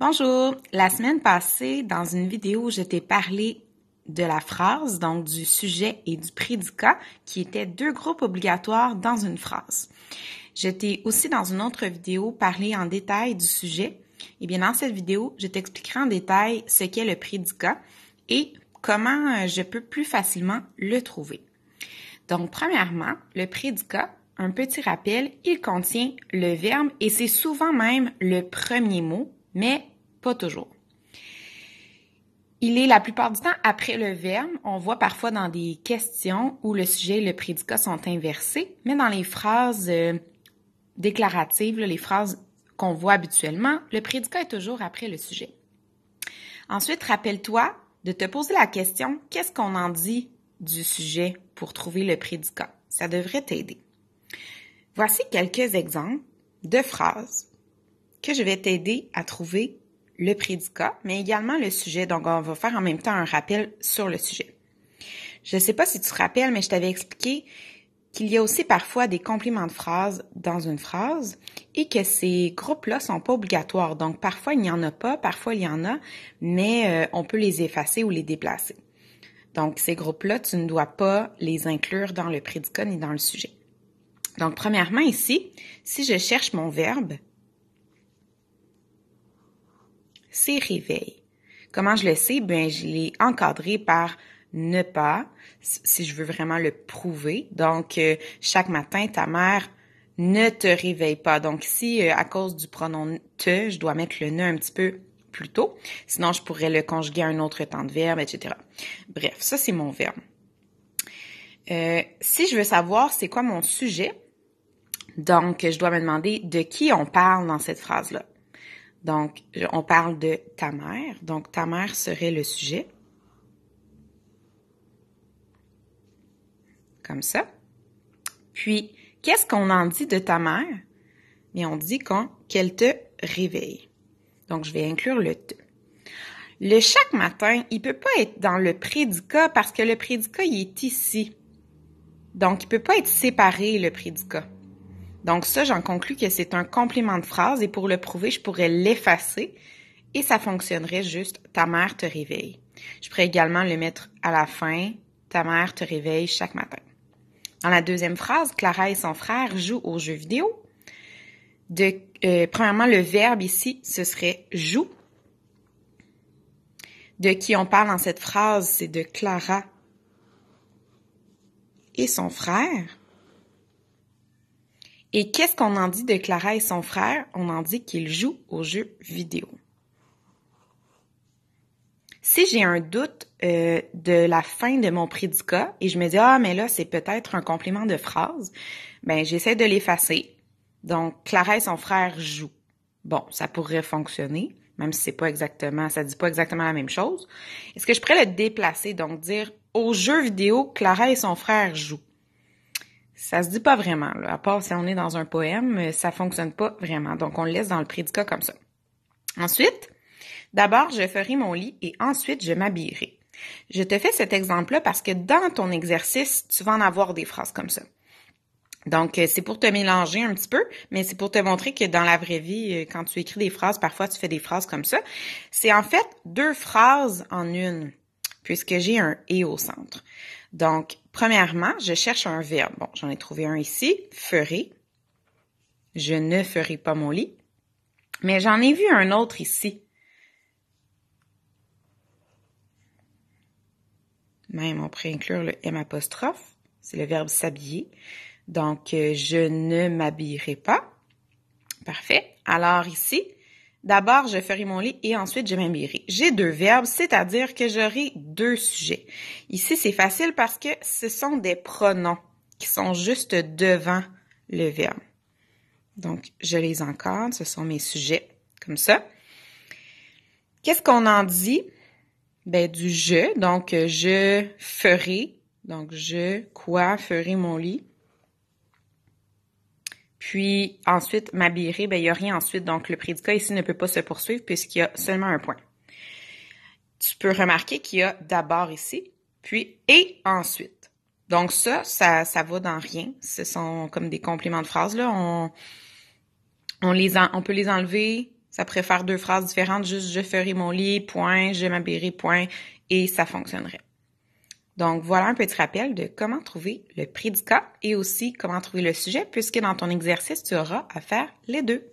Bonjour. La semaine passée, dans une vidéo, je t'ai parlé de la phrase, donc du sujet et du prédicat, qui étaient deux groupes obligatoires dans une phrase. Je t'ai aussi, dans une autre vidéo, parlé en détail du sujet. Et eh bien, dans cette vidéo, je t'expliquerai en détail ce qu'est le prédicat et comment euh, je peux plus facilement le trouver. Donc, premièrement, le prédicat, un petit rappel, il contient le verbe et c'est souvent même le premier mot mais pas toujours. Il est la plupart du temps après le verbe. On voit parfois dans des questions où le sujet et le prédicat sont inversés, mais dans les phrases euh, déclaratives, les phrases qu'on voit habituellement, le prédicat est toujours après le sujet. Ensuite, rappelle-toi de te poser la question qu'est-ce qu'on en dit du sujet pour trouver le prédicat. Ça devrait t'aider. Voici quelques exemples de phrases que je vais t'aider à trouver le prédicat, mais également le sujet. Donc, on va faire en même temps un rappel sur le sujet. Je ne sais pas si tu te rappelles, mais je t'avais expliqué qu'il y a aussi parfois des compléments de phrase dans une phrase et que ces groupes-là sont pas obligatoires. Donc, parfois, il n'y en a pas, parfois, il y en a, mais euh, on peut les effacer ou les déplacer. Donc, ces groupes-là, tu ne dois pas les inclure dans le prédicat ni dans le sujet. Donc, premièrement, ici, si je cherche mon verbe, c'est « réveils. Comment je le sais? Ben, je l'ai encadré par ne pas, si je veux vraiment le prouver. Donc, euh, chaque matin, ta mère ne te réveille pas. Donc, si euh, à cause du pronom te, je dois mettre le ne un petit peu plus tôt, sinon je pourrais le conjuguer à un autre temps de verbe, etc. Bref, ça c'est mon verbe. Euh, si je veux savoir c'est quoi mon sujet, donc je dois me demander de qui on parle dans cette phrase-là. Donc, euh, on parle de ta mère. Donc, ta mère serait le sujet. Comme ça. Puis, qu'est-ce qu'on en dit de ta mère? Mais on dit qu'elle te réveille. Donc, je vais inclure le te. Le chaque matin, il ne peut pas être dans le prédicat parce que le prédicat, il est ici. Donc, il ne peut pas être séparé, le prédicat. Donc ça, j'en conclus que c'est un complément de phrase et pour le prouver, je pourrais l'effacer et ça fonctionnerait juste ta mère te réveille. Je pourrais également le mettre à la fin, ta mère te réveille chaque matin. Dans la deuxième phrase, Clara et son frère jouent au jeu vidéo. Euh, premièrement, le verbe ici, ce serait joue. De qui on parle dans cette phrase, c'est de Clara et son frère. Et qu'est-ce qu'on en dit de Clara et son frère? On en dit qu'ils jouent aux jeux vidéo. Si j'ai un doute euh, de la fin de mon prédicat et je me dis ah mais là c'est peut-être un complément de phrase, ben j'essaie de l'effacer. Donc Clara et son frère jouent. Bon, ça pourrait fonctionner, même si c'est pas exactement, ça dit pas exactement la même chose. Est-ce que je pourrais le déplacer donc dire Aux jeux vidéo Clara et son frère jouent? Ça se dit pas vraiment, là. à part si on est dans un poème, ça fonctionne pas vraiment. Donc on le laisse dans le prédicat comme ça. Ensuite, d'abord je ferai mon lit et ensuite je m'habillerai. Je te fais cet exemple-là parce que dans ton exercice, tu vas en avoir des phrases comme ça. Donc, euh, c'est pour te mélanger un petit peu, mais c'est pour te montrer que dans la vraie vie, euh, quand tu écris des phrases, parfois tu fais des phrases comme ça. C'est en fait deux phrases en une, puisque j'ai un et au centre. Donc, Premièrement, je cherche un verbe. Bon, j'en ai trouvé un ici, ferai. Je ne ferai pas mon lit. Mais j'en ai vu un autre ici. Même, on pourrait inclure le M apostrophe. C'est le verbe s'habiller. Donc, euh, je ne m'habillerai pas. Parfait. Alors ici, D'abord, je ferai mon lit et ensuite je m'habillerai. J'ai deux verbes, c'est-à-dire que j'aurai deux sujets. Ici, c'est facile parce que ce sont des pronoms qui sont juste devant le verbe. Donc, je les encadre, ce sont mes sujets, comme ça. Qu'est-ce qu'on en dit? Ben, du je, donc je ferai, donc je, quoi, ferai mon lit puis ensuite m'habiller, ben il n'y a rien ensuite. Donc le prédicat ici ne peut pas se poursuivre puisqu'il y a seulement un point. Tu peux remarquer qu'il y a d'abord ici, puis et ensuite. Donc ça, ça, ça va dans rien. Ce sont comme des compléments de phrases là. On, on les on peut les enlever. Ça pourrait faire deux phrases différentes. Juste je ferai mon lit. Point. Je m'habillerai. Point. Et ça fonctionnerait. Donc voilà un petit rappel de comment trouver le prédicat et aussi comment trouver le sujet puisque dans ton exercice, tu auras à faire les deux.